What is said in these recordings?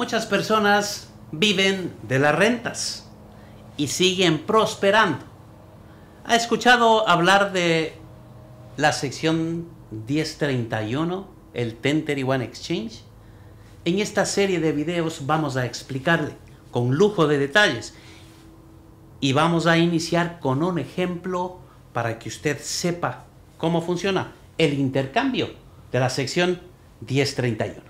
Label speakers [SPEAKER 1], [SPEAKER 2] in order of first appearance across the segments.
[SPEAKER 1] Muchas personas viven de las rentas y siguen prosperando. ¿Ha escuchado hablar de la sección 1031, el One Exchange? En esta serie de videos vamos a explicarle con lujo de detalles y vamos a iniciar con un ejemplo para que usted sepa cómo funciona el intercambio de la sección 1031.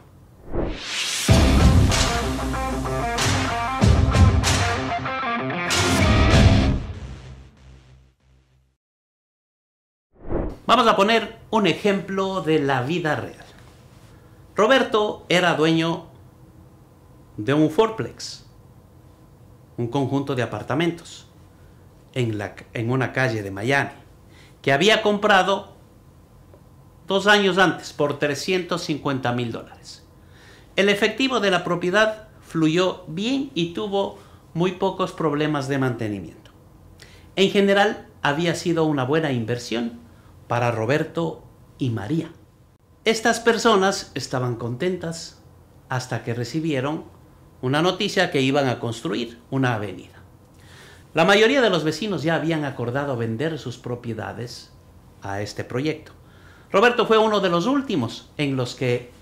[SPEAKER 1] Vamos a poner un ejemplo de la vida real. Roberto era dueño de un forplex, un conjunto de apartamentos en, en una calle de Miami, que había comprado dos años antes por 350 mil dólares. El efectivo de la propiedad fluyó bien y tuvo muy pocos problemas de mantenimiento. En general, había sido una buena inversión para Roberto y María. Estas personas estaban contentas hasta que recibieron una noticia que iban a construir una avenida. La mayoría de los vecinos ya habían acordado vender sus propiedades a este proyecto. Roberto fue uno de los últimos en los que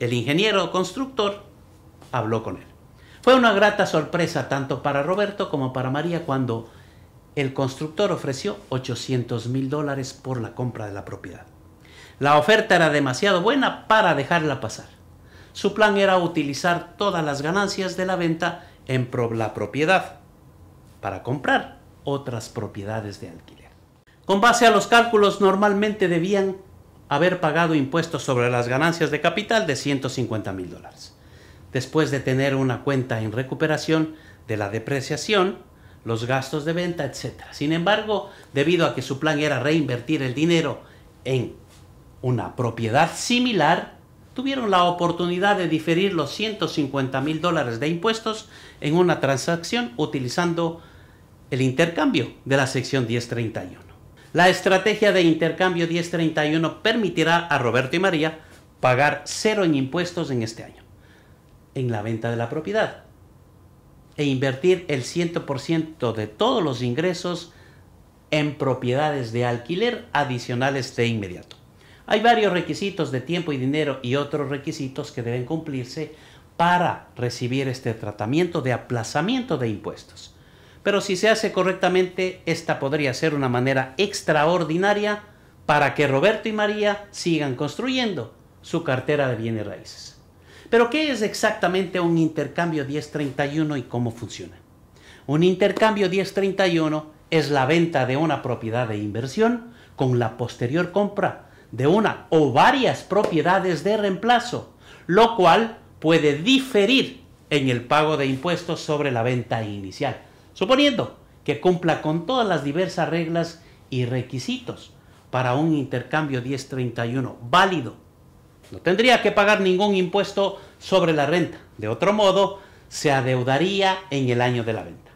[SPEAKER 1] el ingeniero constructor habló con él. Fue una grata sorpresa tanto para Roberto como para María cuando el constructor ofreció 800 mil dólares por la compra de la propiedad. La oferta era demasiado buena para dejarla pasar. Su plan era utilizar todas las ganancias de la venta en la propiedad para comprar otras propiedades de alquiler. Con base a los cálculos normalmente debían haber pagado impuestos sobre las ganancias de capital de 150 mil dólares. Después de tener una cuenta en recuperación de la depreciación, los gastos de venta, etc. Sin embargo, debido a que su plan era reinvertir el dinero en una propiedad similar, tuvieron la oportunidad de diferir los 150 mil dólares de impuestos en una transacción utilizando el intercambio de la sección 1031. La estrategia de intercambio 1031 permitirá a Roberto y María pagar cero en impuestos en este año, en la venta de la propiedad, e invertir el 100% de todos los ingresos en propiedades de alquiler adicionales de inmediato. Hay varios requisitos de tiempo y dinero y otros requisitos que deben cumplirse para recibir este tratamiento de aplazamiento de impuestos. Pero si se hace correctamente, esta podría ser una manera extraordinaria para que Roberto y María sigan construyendo su cartera de bienes raíces. Pero ¿qué es exactamente un intercambio 1031 y cómo funciona? Un intercambio 1031 es la venta de una propiedad de inversión con la posterior compra de una o varias propiedades de reemplazo, lo cual puede diferir en el pago de impuestos sobre la venta inicial, suponiendo que cumpla con todas las diversas reglas y requisitos para un intercambio 1031 válido no tendría que pagar ningún impuesto sobre la renta. De otro modo, se adeudaría en el año de la venta.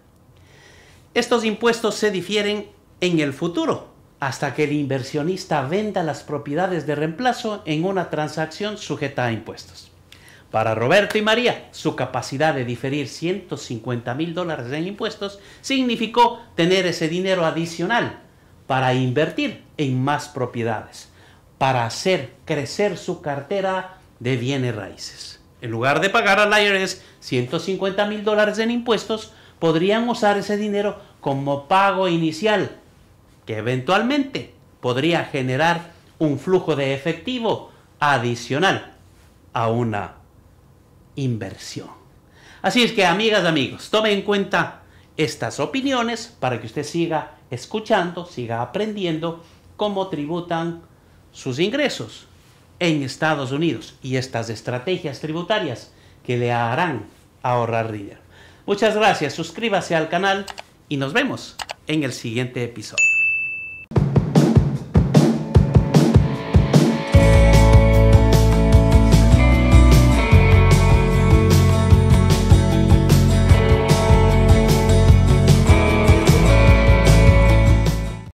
[SPEAKER 1] Estos impuestos se difieren en el futuro, hasta que el inversionista venda las propiedades de reemplazo en una transacción sujeta a impuestos. Para Roberto y María, su capacidad de diferir 150 mil dólares en impuestos significó tener ese dinero adicional para invertir en más propiedades, para hacer crecer su cartera de bienes raíces. En lugar de pagar al IRS 150 mil dólares en impuestos, podrían usar ese dinero como pago inicial, que eventualmente podría generar un flujo de efectivo adicional a una inversión. Así es que amigas, amigos, tome en cuenta estas opiniones para que usted siga escuchando, siga aprendiendo cómo tributan sus ingresos en Estados Unidos y estas estrategias tributarias que le harán ahorrar dinero. Muchas gracias, suscríbase al canal y nos vemos en el siguiente episodio.